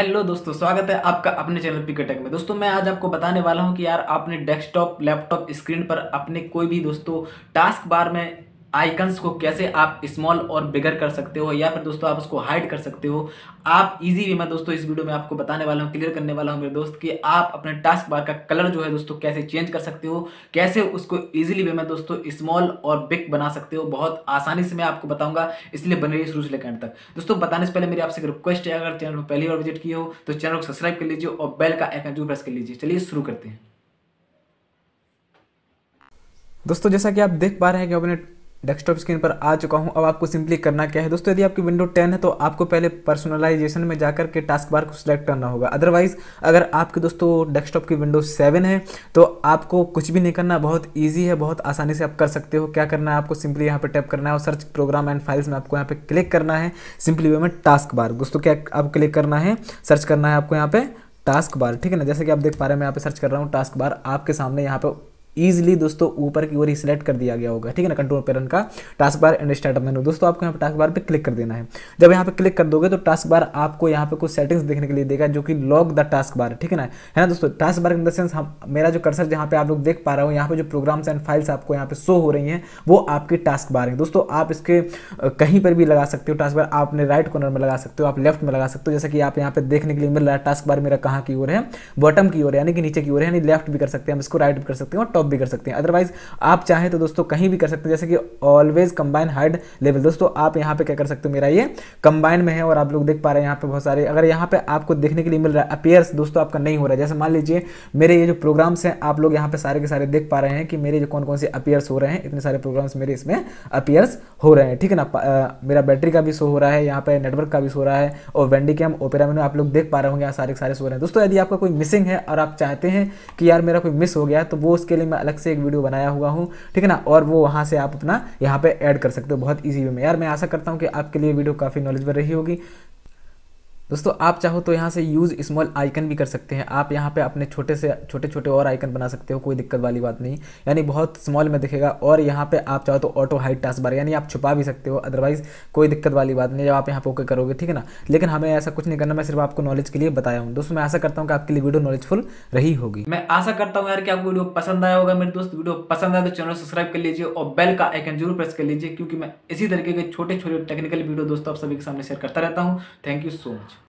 hello दोस्तों स्वागत है आपका अपने चैनल पिकेटेक में दोस्तों मैं आज आपको बताने वाला हूं कि यार आपने डेस्कटॉप लैपटॉप स्क्रीन पर अपने कोई भी दोस्तों टास्क बार में आइकन्स को कैसे आप स्मॉल और बिगर कर सकते हो या फिर दोस्तों आप उसको हाइड कर सकते हो आप इजी वे में दोस्तों इस वीडियो में आपको बताने वाला हूँ क्लियर करने वाला हूँ मेरे दोस्त कि आप अपने टास्क बार का कलर जो है दोस्तों कैसे चेंज कर सकते हो कैसे उसको इजीली वे में दोस्तों स्मॉल और बिग बना सकते हो बहुत आसानी से मैं आपको बताऊंगा इसलिए बने रही शुरू से लेकर तक दोस्तों बताने से पहले मेरी आपसे रिक्वेस्ट है अगर चैनल पर पहली बार विजिट की हो तो चैनल को सब्सक्राइब कर लीजिए और बेल का आइकन जो प्रेस कर लीजिए चलिए शुरू करते हैं दोस्तों जैसा कि आप देख पा रहे हैं कि अपने डेस्कटॉप स्क्रीन पर आ चुका हूं अब आपको सिंपली करना क्या है दोस्तों यदि आपकी विंडो 10 है तो आपको पहले पर्सनलाइजेशन में जाकर के टास्क बार को सिलेक्ट करना होगा अदरवाइज अगर आपके दोस्तों डेस्कटॉप की विंडो 7 है तो आपको कुछ भी नहीं करना बहुत ईजी है बहुत आसानी से आप कर सकते हो क्या करना है आपको सिंपली यहाँ पर टैप करना है और सर्च प्रोग्राम एंड फाइल्स में आपको यहाँ पर क्लिक करना है सिंपली वे में टास्क बार दोस्तों क्या आप क्लिक करना है सर्च करना है आपको यहाँ पर टास्क बार ठीक है ना जैसे कि आप देख पा रहे हैं मैं यहाँ पे सर्च कर रहा हूँ टास्क बार आपके सामने यहाँ पे ईजिली दोस्तों ऊपर की ओर ही सिलेक्ट कर दिया गया होगा ठीक है ना कंट्रोल पेरन का task bar and startup menu दोस्तों आपको यहाँ पर टास्क बार पे क्लिक कर देना है जब यहाँ पे क्लिक कर दोगे तो टास्क बार आपको यहाँ पे कुछ सेटिंग्स देखने के लिए देगा जो कि लॉक द टास्क बार ठीक है ना है ना दोस्तों task bar in the sense हम मेरा जो कर्सर जहाँ पे आप लोग देख पा रहे हो यहाँ पे जो प्रोग्राम्स एंड फाइल्स आपको यहाँ पे शो हो रही हैं वो आपकी टास्क बार है दोस्तों आप इसके कहीं पर भी लगा सकते हो टास्क बार आप अपने राइट कॉर्नर में लगा सकते हो आप लेफ्ट में लगा सकते हो जैसे कि आप यहाँ पे देखने के लिए मिल रहा है टास्क बार मेरा कहाँ की ओर है बॉटम की ओर है यानी कि नीचे की ओर है यानी लेफ्ट भी कर सकते हैं हम इसको राइट भी कर सकते हैं और टॉप भी कर सकते हैं अदरवाइज आप चाहें तो दोस्तों कहीं भी कर सकते हैं जैसे कि ऑलवेज कंबाइन हाइड लेवल दोस्तों आप यहाँ पे क्या कर सकते हो मेरा ये कंबाइन में है और आप लोग देख पा रहे हैं यहाँ पे बहुत सारे अगर यहाँ पे आपको देखने के लिए मिल रहा है अपेयर्स दोस्तों आपका नहीं हो रहा है जैसे मान लीजिए मेरे ये जो प्रोग्राम्स हैं आप लोग यहाँ पे सारे के सारे देख पा रहे हैं कि मेरे जो कौन कौन से अपेयर्स हो रहे हैं इतने सारे प्रोग्राम्स मेरे इसमें अपेयर्स हो रहे हैं ठीक है ना मेरा बैटरी का भी शो हो रहा है यहाँ पे नेटवर्क का भी शो रहा है और वेंडी कैम ओपेरा मेनू आप लोग देख पा रहे होंगे यहाँ सारे के सारे शो रहे हैं दोस्तों यदि आपका कोई मिसिंग है और आप चाहते हैं कि यार मेरा कोई मिस हो गया तो वो उसके लिए मैं अलग से एक वीडियो बनाया हुआ हूँ ठीक है ना और वो वहाँ से आप अपना यहाँ पर ऐड कर सकते हो बहुत ईजी वे में यार मैं आशा करता हूँ कि आपके लिए वीडियो काफ़ी नॉलेजबल रही होगी दोस्तों आप चाहो तो यहाँ से यूज़ स्मॉल आइकन भी कर सकते हैं आप यहाँ पे अपने छोटे से छोटे छोटे और आइकन बना सकते हो कोई दिक्कत वाली बात नहीं यानी बहुत स्मॉल में दिखेगा और यहाँ पे आप चाहो तो ऑटो हाइट टास्क बार यानी आप छुपा भी सकते हो अदरवाइज़ कोई दिक्कत वाली बात नहीं जब आप यहाँ ओके करोगे ठीक है ना लेकिन हमें ऐसा कुछ नहीं करना मैं सिर्फ आपको नॉलेज के लिए बताया हूँ दोस्तों मैं आशा करता हूँ कि आपके लिए वीडियो नॉलेजफुल रही होगी मैं आशा करता हूँ यार कि आपको वीडियो पसंद आया होगा मेरे दोस्त वीडियो पसंद आया तो चैनल सब्सक्राइब कर लीजिए और बेल का आइकन जरूर प्रेस कर लीजिए क्योंकि मैं इसी तरीके के छोटे छोटे टेक्निकल वीडियो दोस्तों आप सभी के सामने शेयर करता रहता हूँ थैंक यू सो मच